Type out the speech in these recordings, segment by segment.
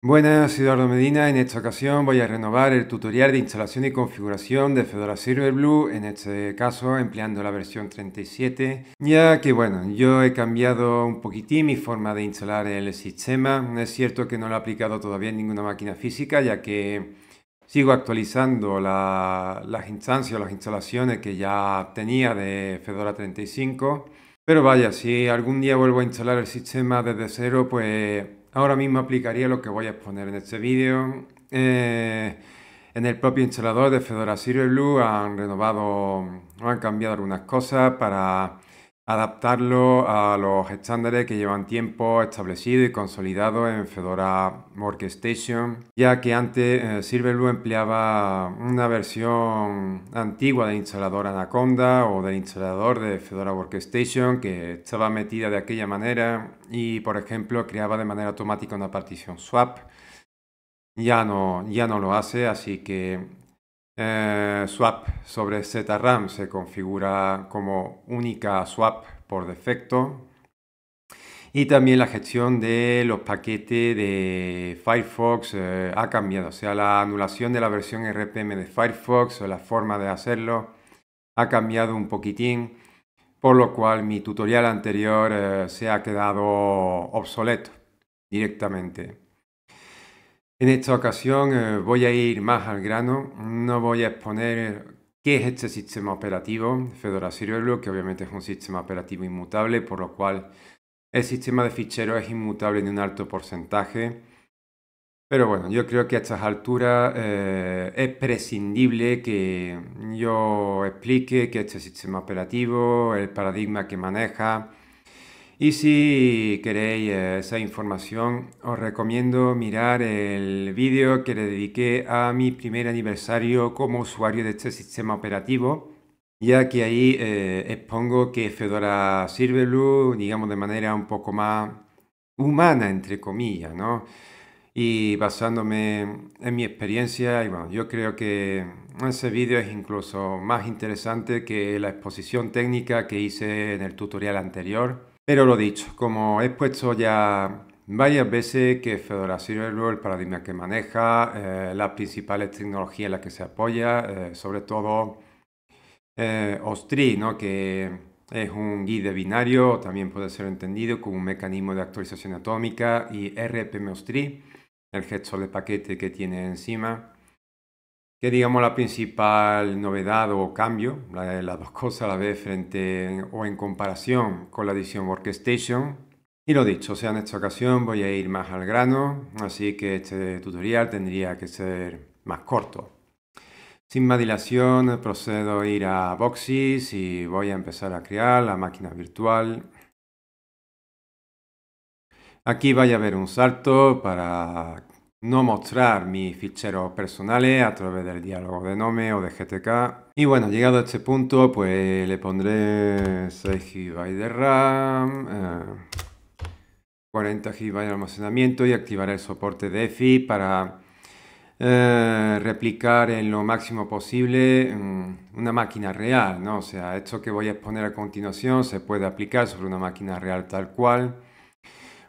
Buenas, soy Eduardo Medina. En esta ocasión voy a renovar el tutorial de instalación y configuración de Fedora Server Blue en este caso empleando la versión 37, ya que bueno, yo he cambiado un poquitín mi forma de instalar el sistema. Es cierto que no lo he aplicado todavía en ninguna máquina física, ya que sigo actualizando las instancias, las instalaciones que ya tenía de Fedora 35. Pero vaya, si algún día vuelvo a instalar el sistema desde cero, pues ahora mismo aplicaría lo que voy a exponer en este vídeo. Eh, en el propio instalador de Fedora Blue han renovado, han cambiado algunas cosas para adaptarlo a los estándares que llevan tiempo establecido y consolidado en Fedora Workstation, ya que antes eh, Silverblue empleaba una versión antigua del instalador Anaconda o del instalador de Fedora Workstation que estaba metida de aquella manera y, por ejemplo, creaba de manera automática una partición swap. Ya no, ya no lo hace, así que eh, swap sobre ZRAM se configura como única swap por defecto. Y también la gestión de los paquetes de Firefox eh, ha cambiado. O sea, la anulación de la versión RPM de Firefox o la forma de hacerlo ha cambiado un poquitín. Por lo cual mi tutorial anterior eh, se ha quedado obsoleto directamente. En esta ocasión eh, voy a ir más al grano, no voy a exponer eh, qué es este sistema operativo, Fedora Ciruelo, que obviamente es un sistema operativo inmutable, por lo cual el sistema de ficheros es inmutable en un alto porcentaje. Pero bueno, yo creo que a estas alturas eh, es prescindible que yo explique qué es este sistema operativo, el paradigma que maneja, y si queréis eh, esa información, os recomiendo mirar el vídeo que le dediqué a mi primer aniversario como usuario de este sistema operativo, ya que ahí eh, expongo que Fedora Silverblue, digamos de manera un poco más humana, entre comillas, ¿no? Y basándome en mi experiencia, bueno, yo creo que ese vídeo es incluso más interesante que la exposición técnica que hice en el tutorial anterior. Pero lo dicho, como he puesto ya varias veces que Fedora Silverware, el paradigma que maneja, eh, las principales tecnologías en las que se apoya, eh, sobre todo eh, Ostri, que es un guide binario, también puede ser entendido como un mecanismo de actualización atómica, y RPM Ostri, el gestor de paquete que tiene encima que digamos la principal novedad o cambio, las dos cosas a la vez frente o en comparación con la edición Workstation. Y lo dicho, o sea, en esta ocasión voy a ir más al grano, así que este tutorial tendría que ser más corto. Sin más dilación, procedo a ir a Boxys y voy a empezar a crear la máquina virtual. Aquí vaya a haber un salto para no mostrar mis ficheros personales a través del diálogo de Nome o de GTK. Y bueno, llegado a este punto, pues le pondré 6 GB de RAM, 40 eh, GB de almacenamiento y activaré el soporte de EFI para eh, replicar en lo máximo posible mm, una máquina real, ¿no? O sea, esto que voy a exponer a continuación se puede aplicar sobre una máquina real tal cual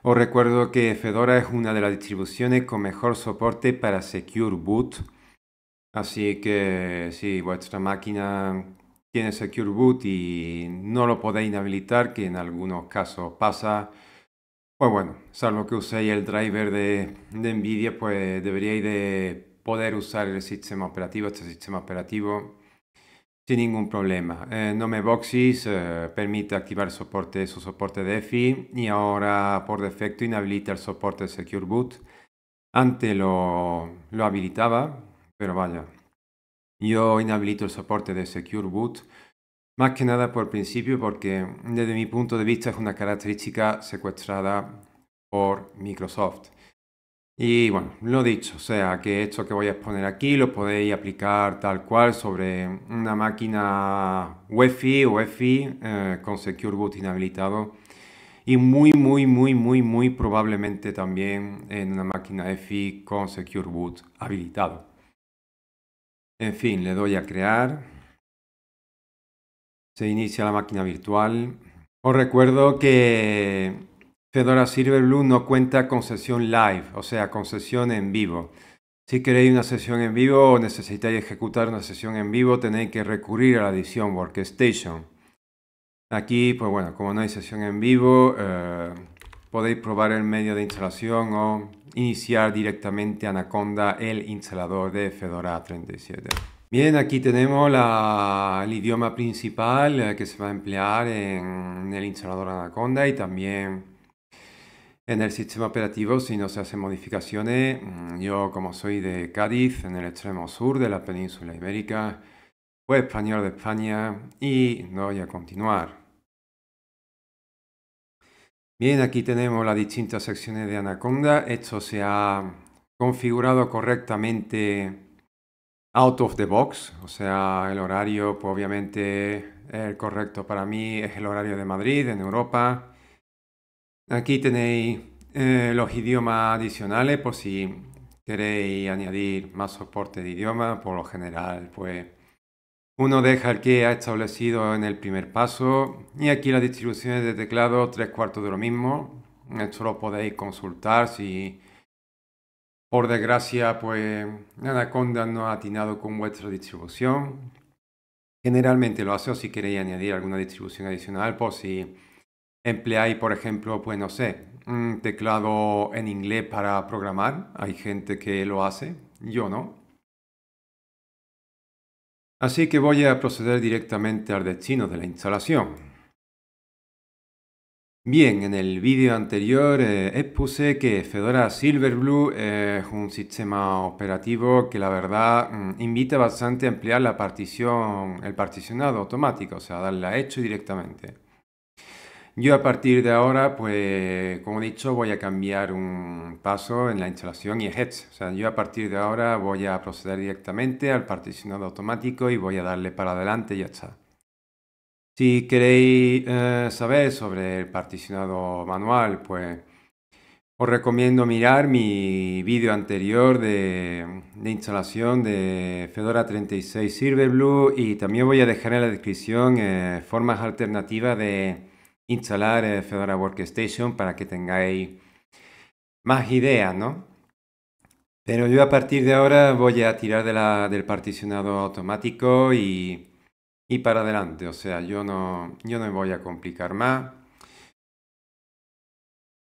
os recuerdo que Fedora es una de las distribuciones con mejor soporte para Secure Boot. Así que si vuestra máquina tiene Secure Boot y no lo podéis inhabilitar, que en algunos casos pasa, pues bueno, salvo que uséis el driver de, de Nvidia, pues deberíais de poder usar el sistema operativo, este sistema operativo sin ningún problema. Eh, me boxes, eh, permite activar soporte, su soporte EFI y ahora por defecto inhabilita el soporte de Secure Boot. Antes lo, lo habilitaba, pero vaya. Yo inhabilito el soporte de Secure Boot más que nada por principio porque desde mi punto de vista es una característica secuestrada por Microsoft. Y bueno, lo dicho, o sea, que esto que voy a exponer aquí lo podéis aplicar tal cual sobre una máquina UEFI o EFI eh, con Secure Boot inhabilitado y muy, muy, muy, muy, muy probablemente también en una máquina EFI con Secure Boot habilitado. En fin, le doy a crear. Se inicia la máquina virtual. Os recuerdo que Fedora Blue no cuenta con sesión live, o sea, con sesión en vivo. Si queréis una sesión en vivo o necesitáis ejecutar una sesión en vivo, tenéis que recurrir a la edición Workstation. Aquí, pues bueno, como no hay sesión en vivo, eh, podéis probar el medio de instalación o iniciar directamente Anaconda, el instalador de Fedora 37. Bien, aquí tenemos el idioma principal eh, que se va a emplear en el instalador Anaconda y también en el sistema operativo si no se hacen modificaciones. Mm, yo como soy de Cádiz, en el extremo sur de la península ibérica, pues español de España y no voy a continuar. Bien, aquí tenemos las distintas secciones de Anaconda. Esto se ha configurado correctamente out of the box, o sea, el horario, pues obviamente el correcto para mí es el horario de Madrid, en Europa. Aquí tenéis eh, los idiomas adicionales por si queréis añadir más soporte de idioma. Por lo general, pues uno deja el que ha establecido en el primer paso. Y aquí las distribuciones de teclado, tres cuartos de lo mismo. Esto lo podéis consultar si por desgracia, pues Anaconda no ha atinado con vuestra distribución. Generalmente lo hace o si queréis añadir alguna distribución adicional por si empleáis, por ejemplo, pues no sé, un teclado en inglés para programar. Hay gente que lo hace, yo no. Así que voy a proceder directamente al destino de la instalación. Bien, en el vídeo anterior eh, expuse que Fedora Silverblue es un sistema operativo que la verdad mm, invita bastante a emplear la partición, el particionado automático, o sea, darle a hecho directamente. Yo a partir de ahora, pues como he dicho, voy a cambiar un paso en la instalación y es O sea, yo a partir de ahora voy a proceder directamente al particionado automático y voy a darle para adelante y ya está. Si queréis eh, saber sobre el particionado manual, pues os recomiendo mirar mi vídeo anterior de, instalación de Fedora 36 Silverblue y también voy a dejar en la descripción eh, formas alternativas de instalar Fedora Workstation para que tengáis más ideas, ¿no? Pero yo a partir de ahora voy a tirar de la, del particionado automático y, para adelante. O sea, yo no, yo no me voy a complicar más.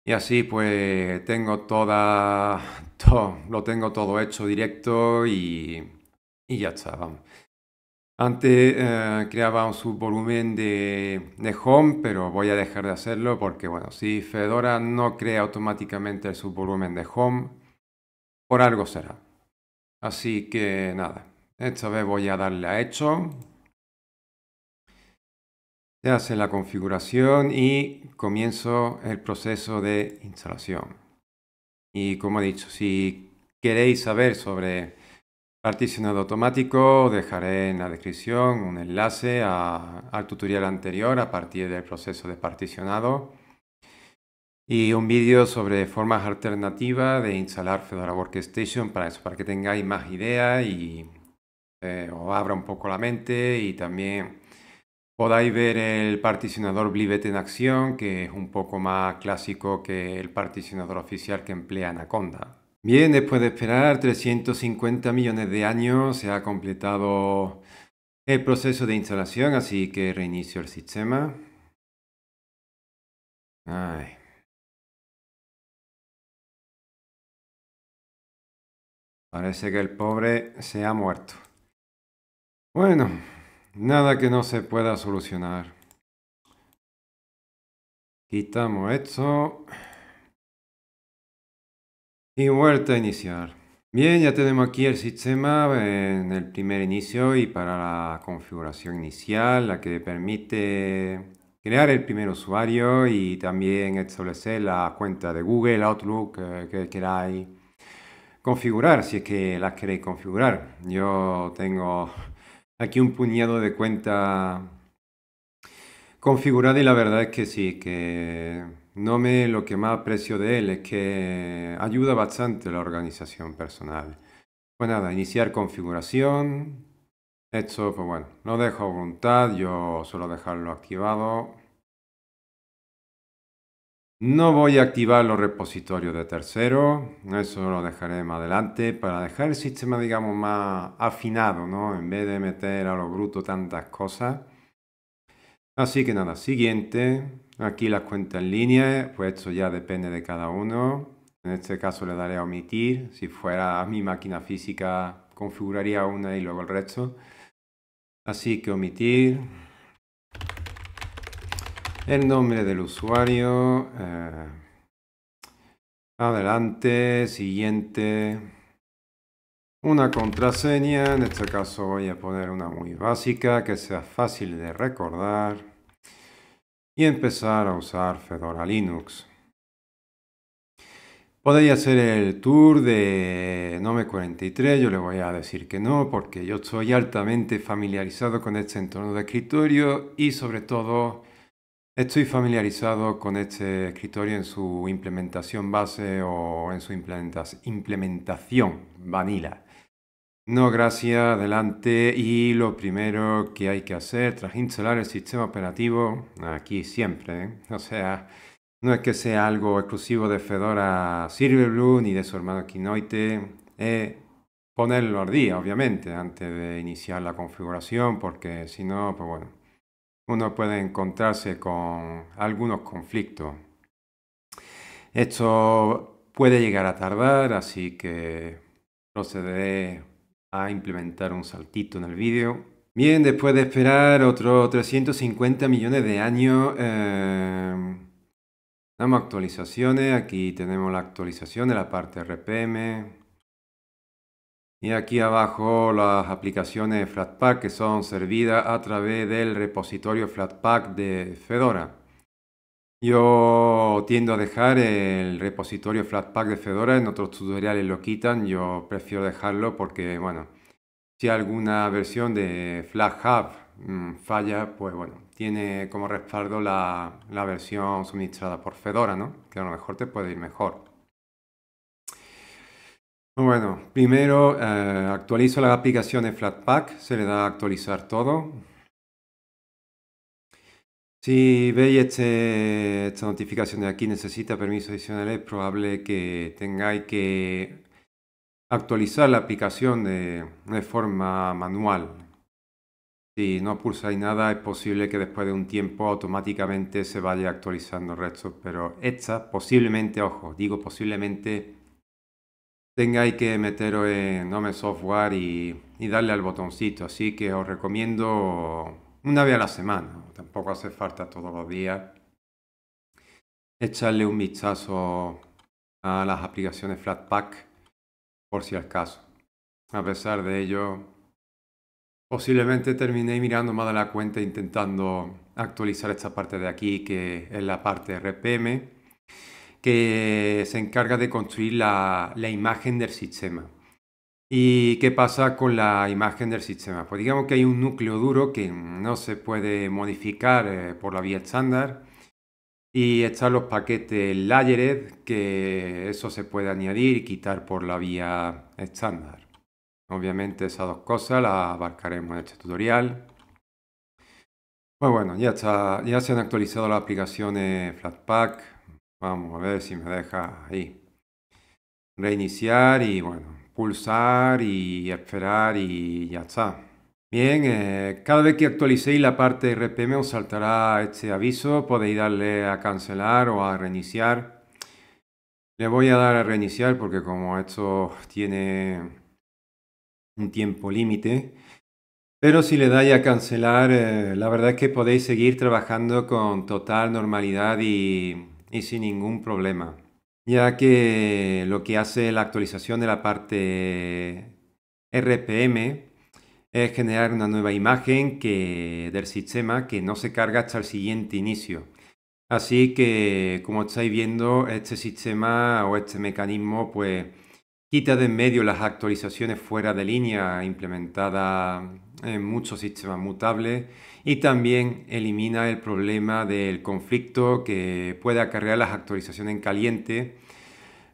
Y así pues tengo toda, todo, lo tengo todo hecho directo y, y ya está, vamos. Antes eh, creaba un subvolumen de, de, Home, pero voy a dejar de hacerlo porque, bueno, si Fedora no crea automáticamente el subvolumen de Home, por algo será. Así que nada, esta vez voy a darle a Hecho. Se hace la configuración y comienzo el proceso de instalación. Y como he dicho, si queréis saber sobre Particionado automático, dejaré en la descripción un enlace al tutorial anterior a partir del proceso de particionado y un vídeo sobre formas alternativas de instalar Fedora Workstation para para que tengáis más ideas y eh, os abra un poco la mente y también podáis ver el particionador Blivet en acción, que es un poco más clásico que el particionador oficial que emplea Anaconda. Bien, después de esperar 350 millones de años, se ha completado el proceso de instalación, así que reinicio el sistema. Ay. Parece que el pobre se ha muerto. Bueno, nada que no se pueda solucionar. Quitamos esto. Y vuelta a iniciar. Bien, ya tenemos aquí el sistema en el primer inicio y para la configuración inicial, la que permite crear el primer usuario y también establecer la cuenta de Google Outlook eh, que queráis configurar, si es que las queréis configurar. Yo tengo aquí un puñado de cuentas configuradas y la verdad es que sí, que no me lo que más aprecio de él es que ayuda bastante la organización personal. Pues nada, iniciar configuración. Esto, pues bueno, lo dejo voluntad, yo suelo dejarlo activado. No voy a activar los repositorios de tercero, eso lo dejaré más adelante para dejar el sistema, digamos, más afinado, ¿no? En vez de meter a lo bruto tantas cosas. Así que nada, siguiente. Aquí las cuentas en línea, pues esto ya depende de cada uno. En este caso le daré a omitir. Si fuera a mi máquina física, configuraría una y luego el resto. Así que omitir. El nombre del usuario. Eh, adelante, siguiente una contraseña, en este caso voy a poner una muy básica que sea fácil de recordar y empezar a usar Fedora Linux. Podría hacer el tour de Nome 43, yo le voy a decir que no porque yo estoy altamente familiarizado con este entorno de escritorio y sobre todo estoy familiarizado con este escritorio en su implementación base o en su implementación vanilla. No, gracias, adelante. Y lo primero que hay que hacer tras instalar el sistema operativo, aquí siempre, ¿eh? o sea, no es que sea algo exclusivo de Fedora Silverblue ni de su hermano Kinoite, es eh, ponerlo al día, obviamente, antes de iniciar la configuración, porque si no, pues bueno, uno puede encontrarse con algunos conflictos. Esto puede llegar a tardar, así que procederé implementar un saltito en el vídeo. Bien, después de esperar otros 350 millones de años, em, damos actualizaciones. Aquí tenemos la actualización de la parte RPM. Y aquí abajo las aplicaciones Flatpak que son servidas a través del repositorio Flatpak de Fedora. Yo tiendo a dejar el repositorio Flatpak de Fedora, en otros tutoriales lo quitan, yo prefiero dejarlo porque, bueno, si alguna versión de FlatHub mm, falla, pues bueno, tiene como respaldo la, versión suministrada por Fedora, ¿no? Que a lo mejor te puede ir mejor. Bueno, primero actualizo eh, actualizo las aplicaciones Flatpak, se le da a actualizar todo. Si veis este, esta notificación de aquí necesita permiso adicional es probable que tengáis que actualizar la aplicación de, forma manual. Si no pulsáis nada, es posible que después de un tiempo automáticamente se vaya actualizando el resto, pero esta posiblemente, ojo, digo posiblemente, tengáis que meteros en Nome Software y, y darle al botoncito. Así que os recomiendo una vez a la semana, tampoco hace falta todos los días. Echarle un vistazo a las aplicaciones Flatpak por si al caso. A pesar de ello, posiblemente terminé mirando más de la cuenta intentando actualizar esta parte de aquí, que es la parte RPM, que se encarga de construir la imagen del sistema. ¿Y qué pasa con la imagen del sistema? Pues digamos que hay un núcleo duro que no se puede modificar eh, por la vía estándar y están los paquetes layered que eso se puede añadir y quitar por la vía estándar. Obviamente esas dos cosas las abarcaremos en este tutorial. Pues bueno, ya, está, ya se han actualizado las aplicaciones Flatpak. Vamos a ver si me deja ahí. Reiniciar y bueno, pulsar y esperar y ya está. Bien, eh, cada vez que actualicéis la parte RPM os saltará este aviso, podéis darle a cancelar o a reiniciar. Le voy a dar a reiniciar porque como esto tiene un tiempo límite, pero si le dais a cancelar, eh, la verdad es que podéis seguir trabajando con total normalidad y sin ningún problema ya que lo que hace la actualización de la parte RPM es generar una nueva imagen del sistema que no se carga hasta el siguiente inicio. Así que, como estáis viendo, este sistema o este mecanismo pues quita de en medio las actualizaciones fuera de línea implementadas en muchos sistemas mutables y también elimina el problema del conflicto que puede acarrear las actualizaciones en caliente.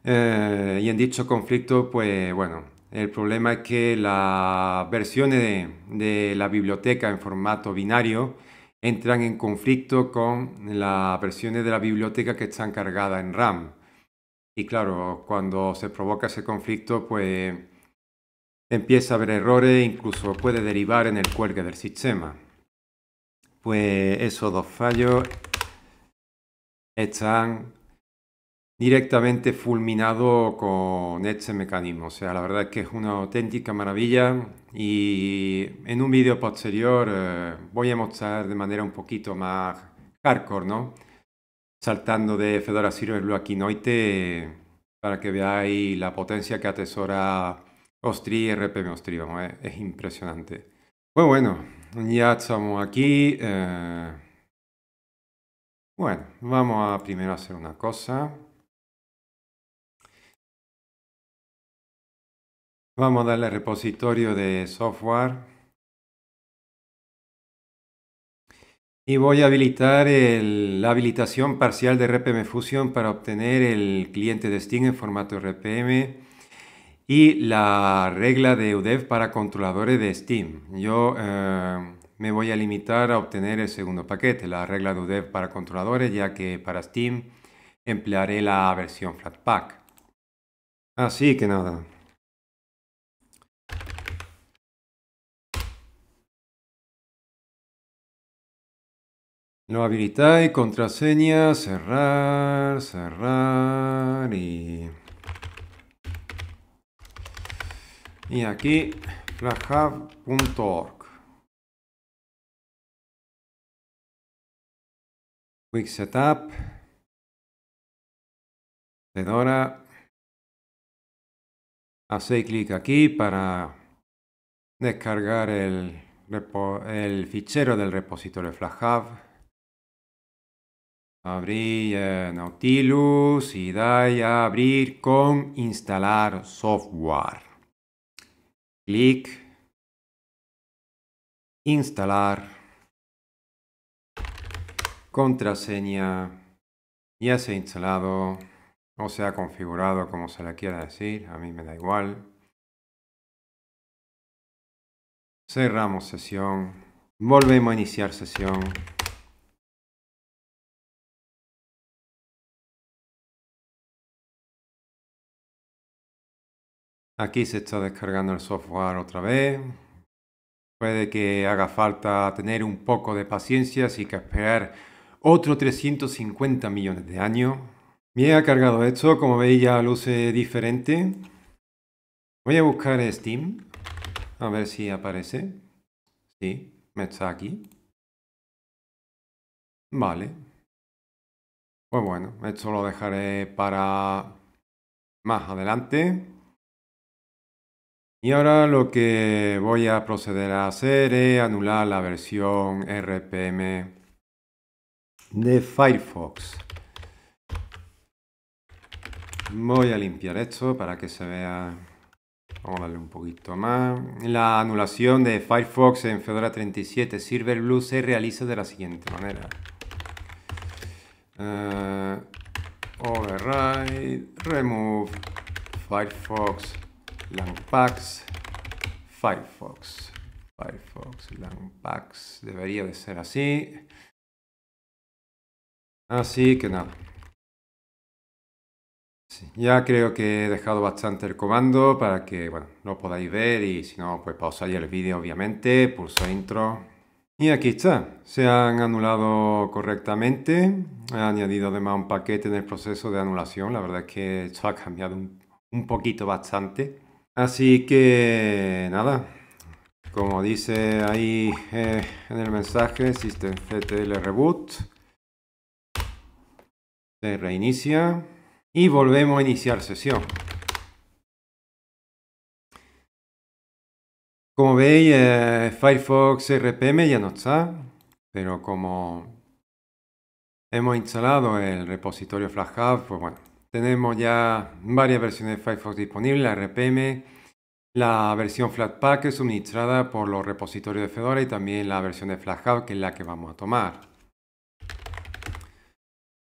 Eh, y en dicho conflicto, pues bueno, el problema es que las versiones de, la biblioteca en formato binario entran en conflicto con las versiones de la biblioteca que están cargadas en RAM. Y claro, cuando se provoca ese conflicto, pues empieza a haber errores e incluso puede derivar en el cuelgue del sistema pues esos dos fallos están directamente fulminados con este mecanismo. O sea, la verdad es que es una auténtica maravilla y en un vídeo posterior eh, voy a mostrar de manera un poquito más hardcore, ¿no? Saltando de Fedora Server aquí Noite para que veáis la potencia que atesora Ostri y RPM Ostri. es, impresionante. Pues bueno ya estamos aquí. Eh, bueno, vamos a primero hacer una cosa. Vamos a darle repositorio de software. Y voy a habilitar la habilitación parcial de RPM Fusion para obtener el cliente de Steam en formato RPM y la regla de UDEV para controladores de Steam. Yo eh, me voy a limitar a obtener el segundo paquete, la regla de UDEV para controladores, ya que para Steam emplearé la versión Flatpak. Así que nada. Lo habilitáis, contraseña, cerrar, cerrar y... Y aquí, flashhub.org Quick Setup. Fedora. Hace clic aquí para descargar el, fichero del repositorio FlashHub. Abrir eh, Nautilus y da a abrir con instalar software clic, instalar, contraseña, ya se ha instalado o se ha configurado como se la quiera decir, a mí me da igual. Cerramos sesión, volvemos a iniciar sesión. Aquí se está descargando el software otra vez. Puede que haga falta tener un poco de paciencia, así que esperar otro 350 millones de años. Me ha cargado esto, como veis ya luce diferente. Voy a buscar Steam, a ver si aparece. Sí, me está aquí. Vale. Pues bueno, esto lo dejaré para más adelante. Y ahora lo que voy a proceder a hacer es anular la versión RPM de Firefox. Voy a limpiar esto para que se vea. Vamos a darle un poquito más. La anulación de Firefox en Fedora 37 Silver Blue se realiza de la siguiente manera. Eh, override, remove Firefox Langpax, Firefox. Firefox, Langpax. Debería de ser así. Así que nada. ya creo que he dejado bastante el comando para que, bueno, lo podáis ver y si no, pues salir el vídeo, obviamente, pulso intro. Y aquí está, se han anulado correctamente, he añadido además un paquete en el proceso de anulación, la verdad es que esto ha cambiado un poquito bastante. Así que nada, como dice ahí eh, en el mensaje, systemctl reboot. Se reinicia y volvemos a iniciar sesión. Como veis, eh, Firefox RPM ya no está, pero como hemos instalado el repositorio FlashHub, pues bueno, tenemos ya varias versiones de Firefox disponibles, la RPM, la versión Flatpak que es suministrada por los repositorios de Fedora y también la versión de FlatHub que es la que vamos a tomar.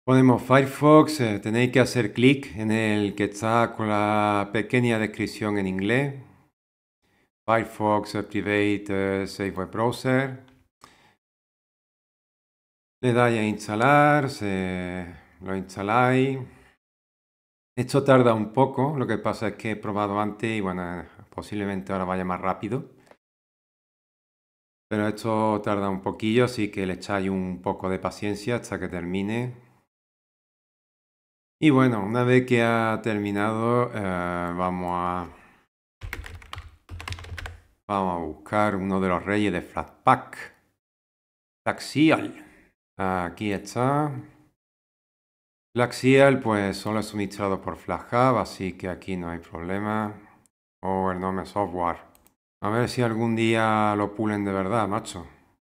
Ponemos Firefox, eh, tenéis que hacer clic en el que está con la pequeña descripción en inglés. Firefox eh, Private eh, Web Browser. Le dais a instalar, se lo instaláis. Esto tarda un poco, lo que pasa es que he probado antes y bueno, posiblemente ahora vaya más rápido. Pero esto tarda un poquillo, así que le echáis un poco de paciencia hasta que termine. Y bueno, una vez que ha terminado, eh, vamos a... Vamos a buscar uno de los reyes de Flatpak. Taxial. Aquí está. Flaxial pues solo es suministrado por Hub, así que aquí no hay problema. O el Nome software. A ver si algún día lo pulen de verdad, macho.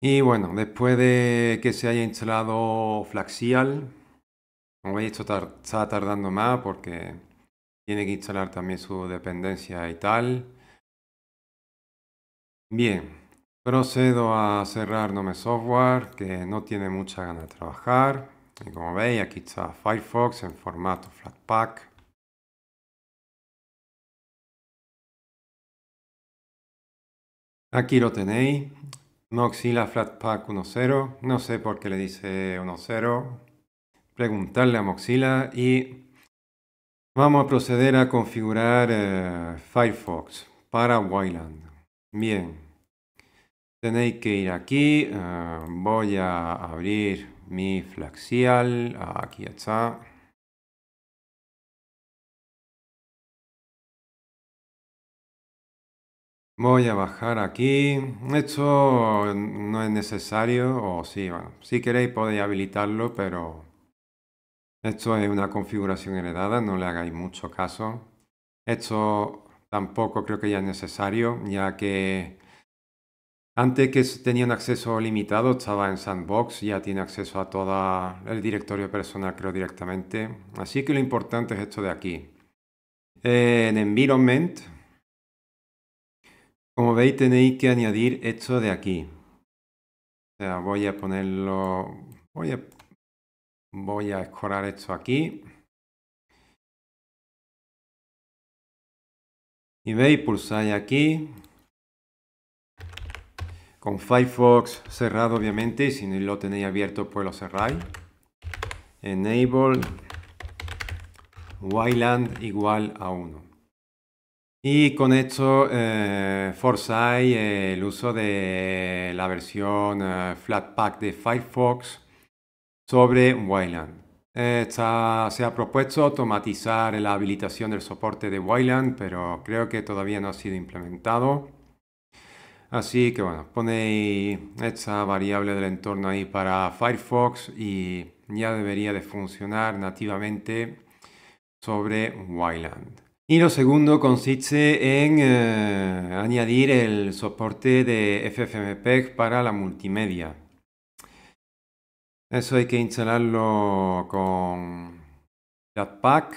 Y bueno, después de que se haya instalado Flaxial, como veis esto está tardando más porque tiene que instalar también su dependencia y tal. Bien, procedo a cerrar Nome Software, que no tiene mucha ganas de trabajar como veis, aquí está Firefox en formato Flatpak. Aquí lo tenéis, Mozilla Flatpak 1.0, no sé por qué le dice 1.0, preguntarle a Mozilla y vamos a proceder a configurar eh, Firefox para Wayland. Bien, tenéis que ir aquí, eh, voy a abrir mi flaxial, aquí está. Voy a bajar aquí. Esto no es necesario, o sí, bueno, si queréis podéis habilitarlo, pero esto es una configuración heredada, no le hagáis mucho caso. Esto tampoco creo que ya es necesario, ya que antes que tenían acceso limitado, estaba en Sandbox, ya tiene acceso a todo el directorio personal, creo directamente. Así que lo importante es esto de aquí. Eh, en Environment, como veis, tenéis que añadir esto de aquí. O sea, voy a ponerlo, voy a, voy a esto aquí. Y veis, pulsáis aquí, con Firefox cerrado obviamente, y si no lo tenéis abierto pues lo cerráis. Enable Wayland igual a 1. Y con esto eh, forzáis el uso de la versión eh, Flatpak de Firefox sobre Wayland. se ha propuesto automatizar la habilitación del soporte de Wayland, pero creo que todavía no ha sido implementado. Así que bueno, ponéis esta variable del entorno ahí para Firefox y ya debería de funcionar nativamente sobre Wayland. Y lo segundo consiste en eh, añadir el soporte de FFmpeg para la multimedia. Eso hay que instalarlo con Flatpak,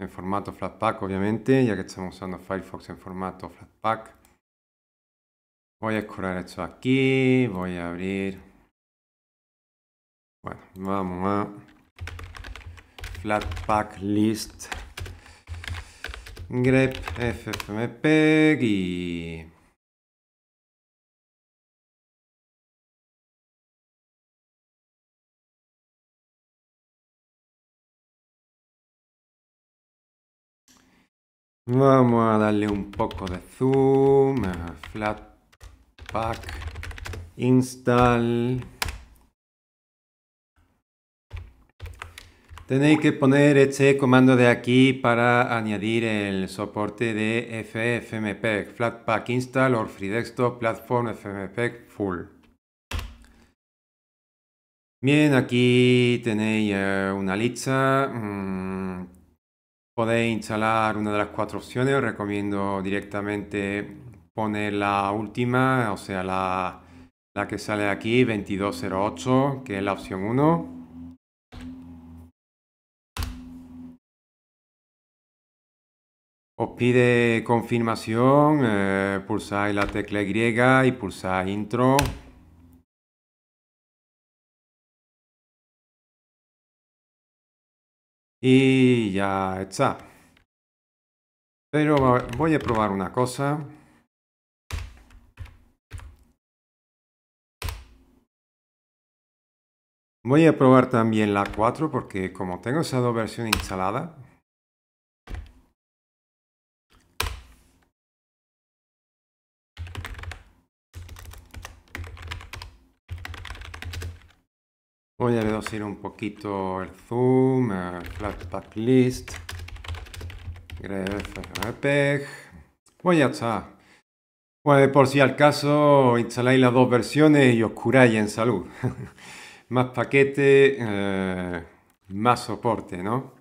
en formato Flatpak obviamente, ya que estamos usando Firefox en formato Flatpak. Voy a escurar esto aquí, voy a abrir... Bueno, vamos a Flatpak list grep ffmpeg y... Vamos a darle un poco de zoom a flat pack install Tenéis que poner este comando de aquí para añadir el soporte de FFmpeg, Flatpak Install or Free Desktop Platform FFmpeg Full. Bien, aquí tenéis eh, una lista. Mm, podéis instalar una de las cuatro opciones. Os recomiendo directamente pone la última, o sea, la, la que sale aquí, 2208, que es la opción 1. Os pide confirmación, eh, pulsáis la tecla Y y pulsáis intro. Y ya está. Pero eh, voy a probar una cosa. Voy a probar también la 4 porque como tengo esas dos versiones instaladas, Voy a reducir un poquito el zoom, el flat backlist, grep, e voy ya está. Pues por si al caso instaláis las dos versiones y os curáis en salud. más paquete, eh, más soporte, ¿no?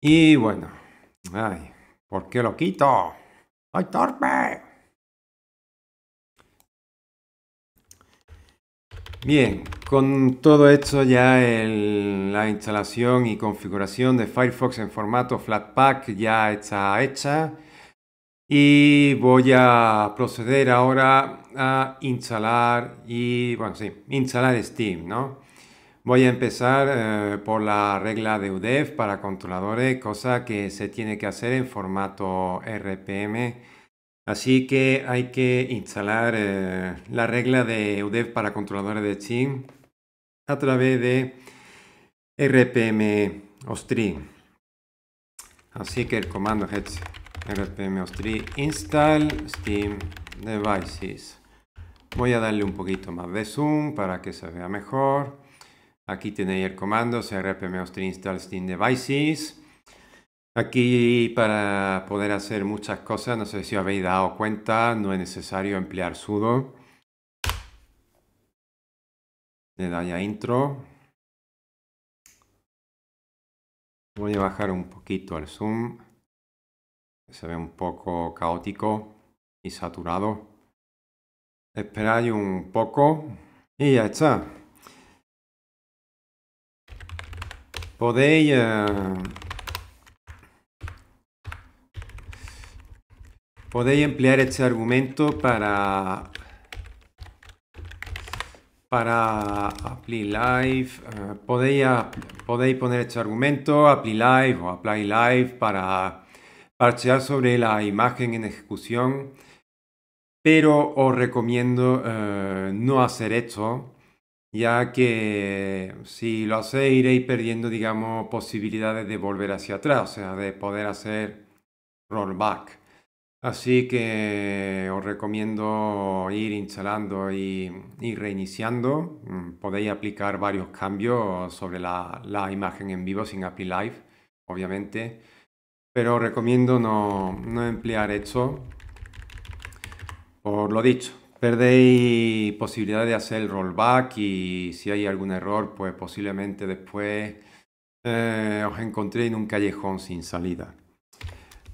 Y bueno, ay, ¿por qué lo quito? ¡Ay, torpe! Bien, con todo esto ya la instalación y configuración de Firefox en formato Flatpak ya está hecha. Y voy a proceder ahora a instalar y, bueno, sí, instalar Steam, ¿no? Voy a empezar eh, por la regla de UDEF para controladores, cosa que se tiene que hacer en formato RPM. Así que hay que instalar eh, la regla de UDEV para controladores de Steam a través de RPM o stream. Así que el comando es rpmos3 install steam devices. Voy a darle un poquito más de zoom para que se vea mejor. Aquí tenéis el comando rpm 3 install steam devices. Aquí para poder hacer muchas cosas, no sé si habéis dado cuenta, no es necesario emplear sudo. Le da ya intro. Voy a bajar un poquito el zoom se ve un poco caótico y saturado. Esperáis un poco y ya está. Podéis... Eh, podéis emplear este argumento para... Para apply live, eh, podéis, podéis poner este argumento, apply live o apply live para parchear sobre la imagen en ejecución, pero os recomiendo eh, no hacer esto, ya que si lo hacéis iréis perdiendo, digamos, posibilidades de volver hacia atrás, o sea, de poder hacer rollback. Así que os recomiendo ir instalando y, reiniciando. Mm, podéis aplicar varios cambios sobre la imagen en vivo sin API Live, obviamente pero recomiendo no, emplear esto por lo dicho. Perdéis posibilidad de hacer el rollback y si hay algún error, pues posiblemente después eh, os encontréis en un callejón sin salida.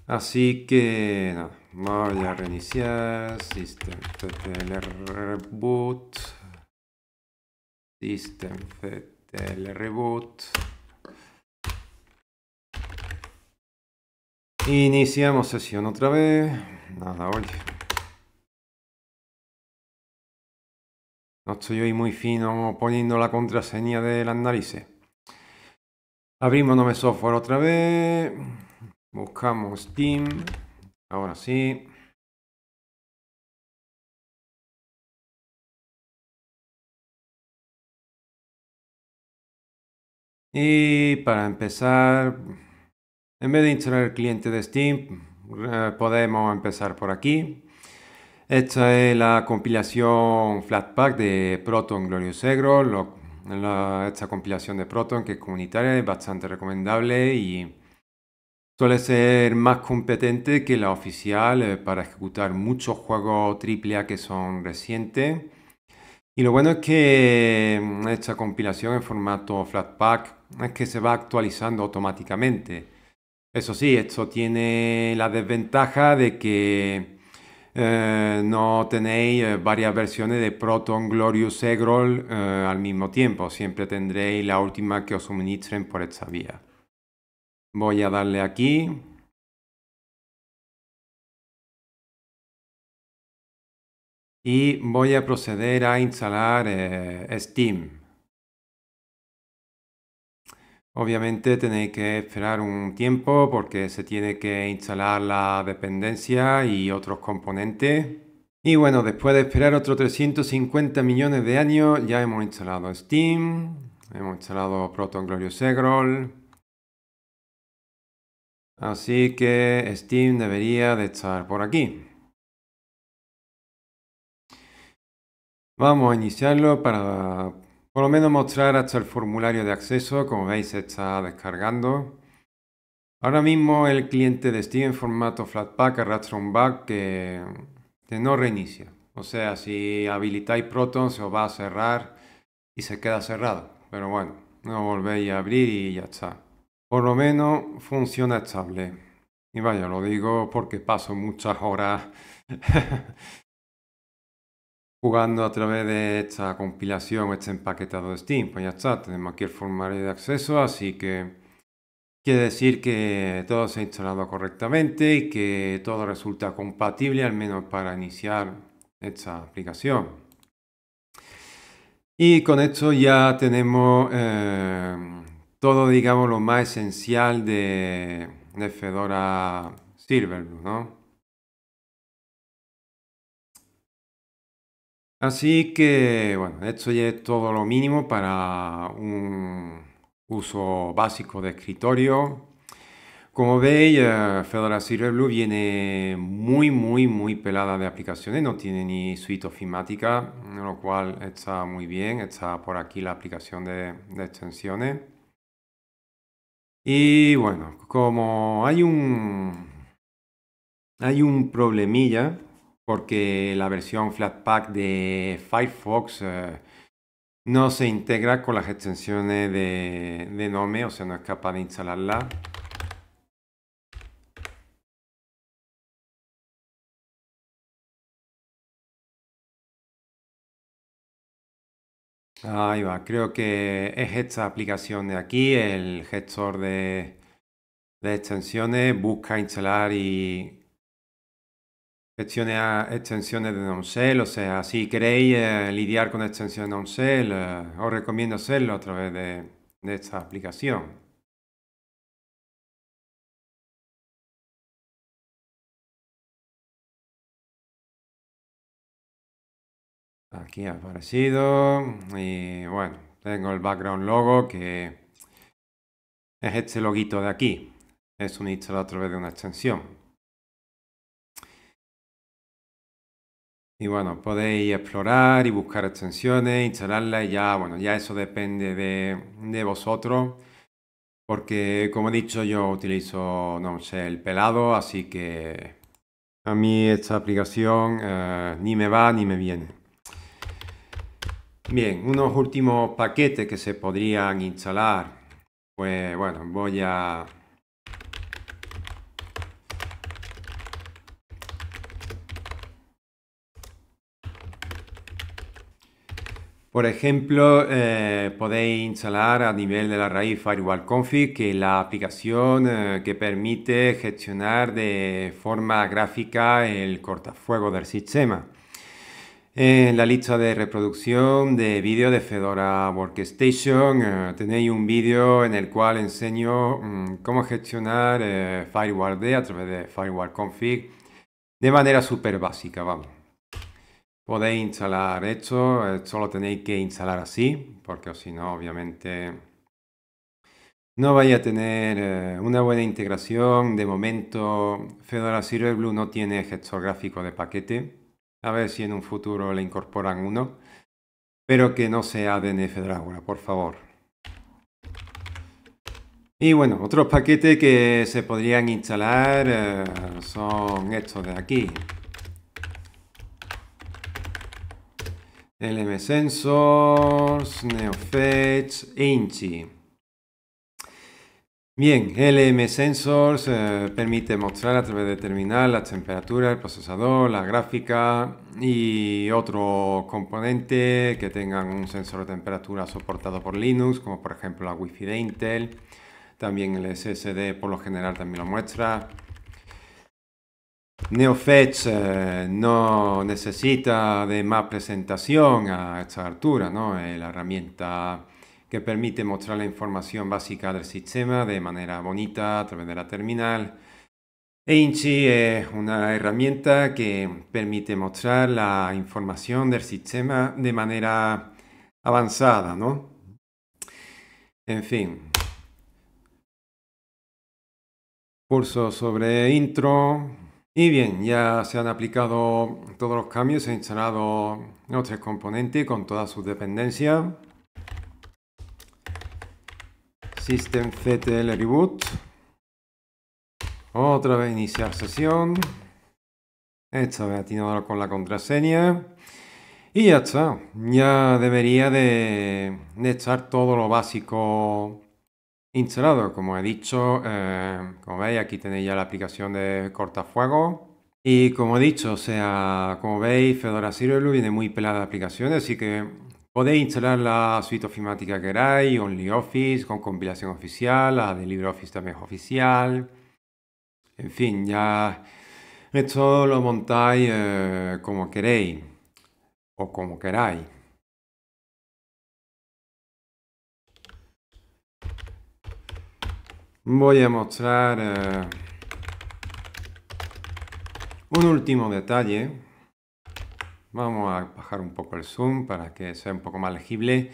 Así que nada, a reiniciar system ctl reboot system reboot Iniciamos sesión otra vez. Nada, hoy. No estoy hoy muy fino poniendo la contraseña de las narices. Abrimos Nome software otra vez. Buscamos Steam. Ahora sí. Y para empezar, en vez de instalar el cliente de Steam, eh, podemos empezar por aquí. Esta es la compilación Flatpak de Proton Glorious Egro. esta compilación de Proton, que es comunitaria, es bastante recomendable y suele ser más competente que la oficial eh, para ejecutar muchos juegos AAA que son recientes. Y lo bueno es que mm, esta compilación en formato Flatpak es que se va actualizando automáticamente. Eso sí, esto tiene la desventaja de que eh, no tenéis eh, varias versiones de Proton, Glorious, Egrol eh, al mismo tiempo. Siempre tendréis la última que os suministren por esta vía. Voy a darle aquí. Y voy a proceder a instalar Steam. Obviamente tenéis que esperar un tiempo porque se tiene que instalar la dependencia y otros componentes. Y bueno, después de esperar otros 350 millones de años, ya hemos instalado Steam, hemos instalado Proton Glorious Así que Steam debería de estar por aquí. Vamos a iniciarlo para por lo menos mostrar hasta el formulario de acceso, como veis se está descargando. Ahora mismo el cliente de Steam en formato Flatpak arrastra un bug que, que no reinicia. O sea, si habilitáis Proton se os va a cerrar y se queda cerrado. Pero bueno, no volvéis a abrir y ya está. Por lo menos funciona estable. Y vaya, lo digo porque paso muchas horas jugando a través de esta compilación, este empaquetado de Steam. Pues ya está, tenemos aquí el formulario de acceso, así que quiere decir que todo se ha instalado correctamente y que todo resulta compatible, al menos para iniciar esta aplicación. Y con esto ya tenemos eh, todo, digamos, lo más esencial de, de Fedora Silverblue, ¿no? Así que, bueno, esto ya es todo lo mínimo para un uso básico de escritorio. Como veis, eh, Fedora Silverblue viene muy, muy, muy pelada de aplicaciones, no tiene ni suite ofimática, lo cual está muy bien. Está por aquí la aplicación de, de extensiones. Y bueno, como hay un, hay un problemilla porque la versión Flatpak de Firefox eh, no se integra con las extensiones de, Nome, o sea, no es capaz de instalarla. Ahí va, creo que es esta aplicación de aquí, el gestor de extensiones, busca instalar y extensiones, a, extensiones de doncel o sea, si queréis eh, lidiar con extensiones de eh, os recomiendo hacerlo a través de, esta aplicación. Aquí ha aparecido y bueno, tengo el background logo que es este loguito de aquí. Es un instalado a través de una extensión. Y bueno, podéis explorar y buscar extensiones, instalarlas y ya, bueno, ya eso depende de, vosotros. Porque como he dicho, yo utilizo, no sé, el pelado, así que a mí esta aplicación eh, ni me va ni me viene. Bien, unos últimos paquetes que se podrían instalar. Pues bueno, voy a Por ejemplo, eh, podéis instalar a nivel de la raíz Firewall Config, que es la aplicación eh, que permite gestionar de forma gráfica el cortafuego del sistema. En la lista de reproducción de vídeo de Fedora Workstation eh, tenéis un vídeo en el cual enseño mm, cómo gestionar Firewall D a través de Firewall Config de manera súper básica, vamos. Podéis instalar esto, solo tenéis que instalar así, porque si no, obviamente no vaya a tener eh, una buena integración. De momento, Fedora Silverblue no tiene gestor gráfico de paquete. A ver si en un futuro le incorporan uno, pero que no sea DNF Dragona, por favor. Y bueno, otros paquetes que se podrían instalar eh, son estos de aquí. LM Sensors, NeoFetch, Inchi. Bien, LM Sensors eh, permite mostrar a través de terminal la temperatura, el procesador, la gráfica y otro componente que tengan un sensor de temperatura soportado por Linux, como por ejemplo la Wi-Fi de Intel. También el SSD por lo general también lo muestra. NeoFetch eh, no necesita de más presentación a esta altura, ¿no? Es la herramienta que permite mostrar la información básica del sistema de manera bonita a través de la terminal. E es una herramienta que permite mostrar la información del sistema de manera avanzada, ¿no? En fin. Curso sobre intro, y bien, ya se han aplicado todos los cambios, se han instalado los tres componentes con todas sus dependencias. Systemctl reboot. Otra vez iniciar sesión. Esta vez atinado con la contraseña. Y ya está. Ya debería de, de estar todo lo básico instalado. Como he dicho, eh, como veis, aquí tenéis ya la aplicación de cortafuego. Y como he dicho, o sea, como veis, Fedora Zero viene muy pelada de aplicaciones, así que podéis instalar la suite ofimática que queráis, OnlyOffice, con compilación oficial, la de LibreOffice también es oficial. En fin, ya esto lo montáis eh, como queréis o como queráis. voy a mostrar eh, un último detalle. Vamos a bajar un poco el zoom para que sea un poco más legible.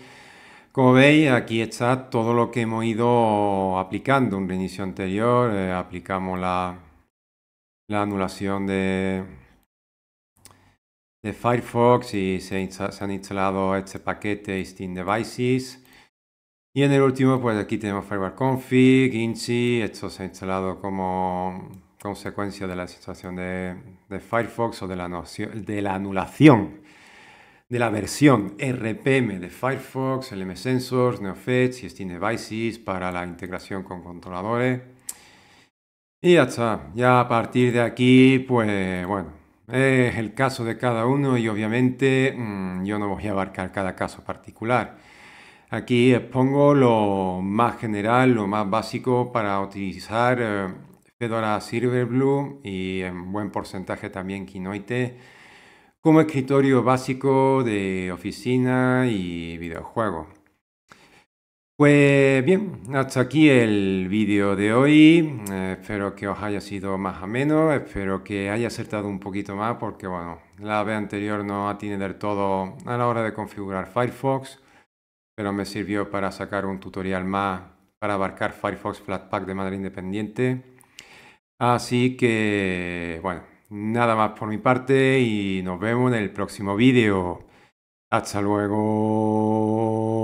Como veis, aquí está todo lo que hemos ido aplicando. Un reinicio anterior, eh, aplicamos la, anulación de, Firefox y se, se han instalado este paquete Steam Devices. Y en el último, pues aquí tenemos firewall config, INSI, esto se ha instalado como consecuencia de la situación de, Firefox o de la, anulación de la versión RPM de Firefox, LM Sensors, NeoFetch y Steam Devices para la integración con controladores. Y ya está, ya a partir de aquí, pues bueno, es el caso de cada uno y obviamente mm, yo no voy a abarcar cada caso particular. Aquí expongo lo más general, lo más básico para utilizar eh, Fedora Fedora Silverblue y en buen porcentaje también Kinoite como escritorio básico de oficina y videojuego. Pues bien, hasta aquí el vídeo de hoy. espero que os haya sido más ameno, espero que haya acertado un poquito más porque bueno, la vez anterior no atiene del todo a la hora de configurar Firefox pero me sirvió para sacar un tutorial más para abarcar Firefox Flatpak de manera independiente. Así que, bueno, nada más por mi parte y nos vemos en el próximo vídeo. Hasta luego.